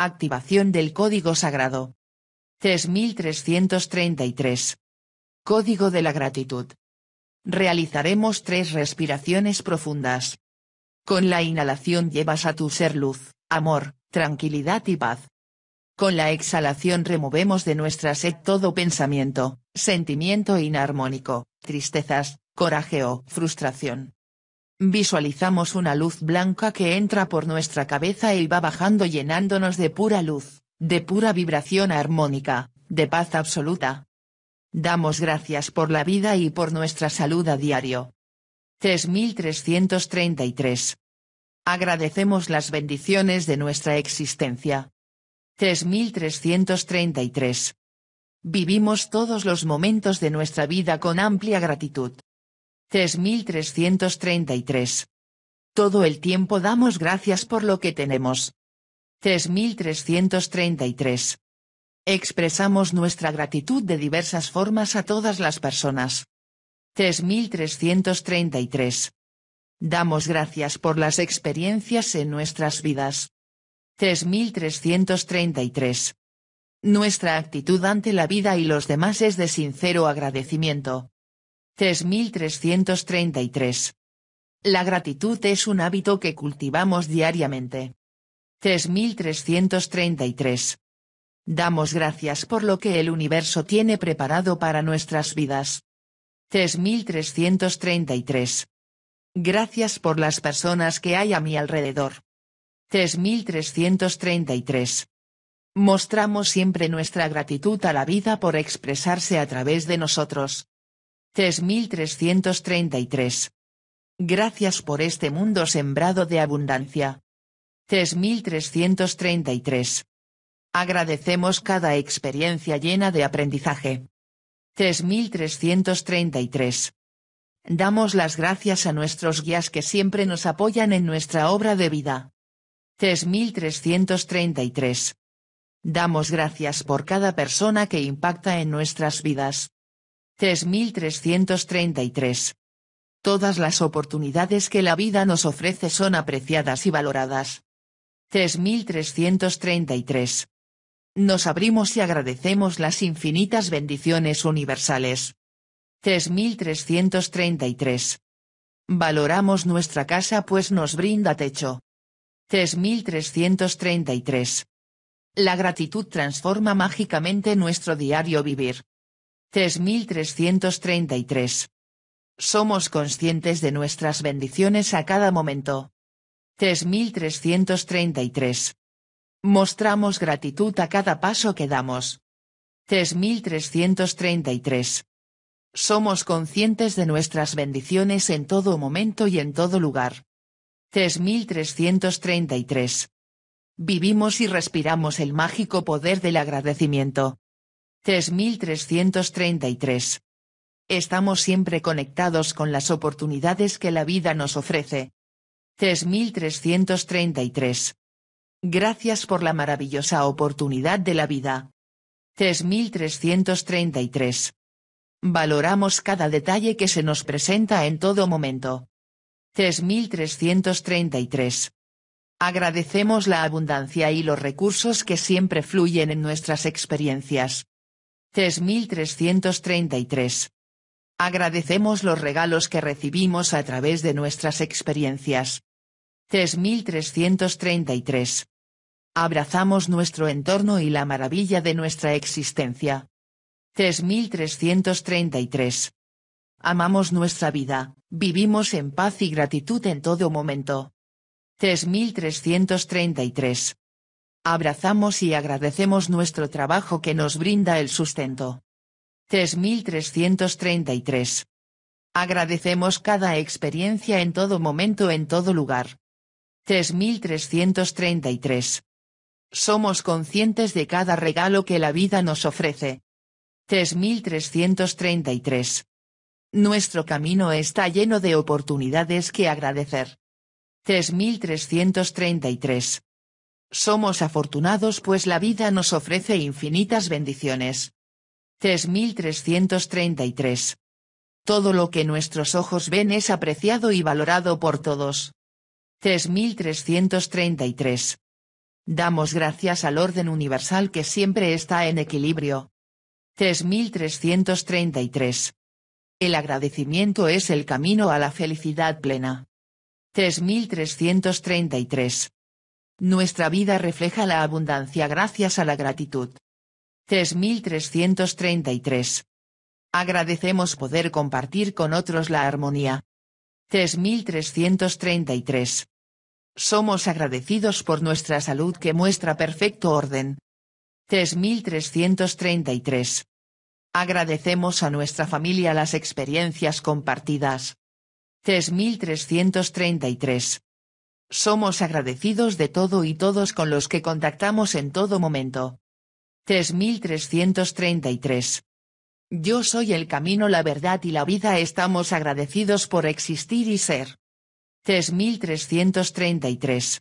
Activación del Código Sagrado. 3333. Código de la Gratitud. Realizaremos tres respiraciones profundas. Con la inhalación llevas a tu ser luz, amor, tranquilidad y paz. Con la exhalación removemos de nuestra sed todo pensamiento, sentimiento inarmónico, tristezas, coraje o frustración. Visualizamos una luz blanca que entra por nuestra cabeza y va bajando llenándonos de pura luz, de pura vibración armónica, de paz absoluta. Damos gracias por la vida y por nuestra salud a diario. 3333. Agradecemos las bendiciones de nuestra existencia. 3333. Vivimos todos los momentos de nuestra vida con amplia gratitud. 3333. Todo el tiempo damos gracias por lo que tenemos. 3333. Expresamos nuestra gratitud de diversas formas a todas las personas. 3333. Damos gracias por las experiencias en nuestras vidas. 3333. Nuestra actitud ante la vida y los demás es de sincero agradecimiento. 3333. La gratitud es un hábito que cultivamos diariamente. 3333. Damos gracias por lo que el universo tiene preparado para nuestras vidas. 3333. Gracias por las personas que hay a mi alrededor. 3333. Mostramos siempre nuestra gratitud a la vida por expresarse a través de nosotros. 3333. Gracias por este mundo sembrado de abundancia. 3333. Agradecemos cada experiencia llena de aprendizaje. 3333. Damos las gracias a nuestros guías que siempre nos apoyan en nuestra obra de vida. 3333. Damos gracias por cada persona que impacta en nuestras vidas. 3333. Todas las oportunidades que la vida nos ofrece son apreciadas y valoradas. 3333. Nos abrimos y agradecemos las infinitas bendiciones universales. 3333. Valoramos nuestra casa pues nos brinda techo. 3333. La gratitud transforma mágicamente nuestro diario vivir. 3333. Somos conscientes de nuestras bendiciones a cada momento. 3333. Mostramos gratitud a cada paso que damos. 3333. Somos conscientes de nuestras bendiciones en todo momento y en todo lugar. 3333. Vivimos y respiramos el mágico poder del agradecimiento. 3333. Estamos siempre conectados con las oportunidades que la vida nos ofrece. 3333. Gracias por la maravillosa oportunidad de la vida. 3333. Valoramos cada detalle que se nos presenta en todo momento. 3333. Agradecemos la abundancia y los recursos que siempre fluyen en nuestras experiencias. 3333. Agradecemos los regalos que recibimos a través de nuestras experiencias. 3333. Abrazamos nuestro entorno y la maravilla de nuestra existencia. 3333. Amamos nuestra vida, vivimos en paz y gratitud en todo momento. 3333. Abrazamos y agradecemos nuestro trabajo que nos brinda el sustento. 3333. Agradecemos cada experiencia en todo momento en todo lugar. 3333. Somos conscientes de cada regalo que la vida nos ofrece. 3333. Nuestro camino está lleno de oportunidades que agradecer. 3333. Somos afortunados pues la vida nos ofrece infinitas bendiciones. 3333. Todo lo que nuestros ojos ven es apreciado y valorado por todos. 3333. Damos gracias al orden universal que siempre está en equilibrio. 3333. El agradecimiento es el camino a la felicidad plena. 3333. Nuestra vida refleja la abundancia gracias a la gratitud. 3333. Agradecemos poder compartir con otros la armonía. 3333. Somos agradecidos por nuestra salud que muestra perfecto orden. 3333. Agradecemos a nuestra familia las experiencias compartidas. 3333. Somos agradecidos de todo y todos con los que contactamos en todo momento. 3333. Yo soy el camino, la verdad y la vida. Estamos agradecidos por existir y ser. 3333.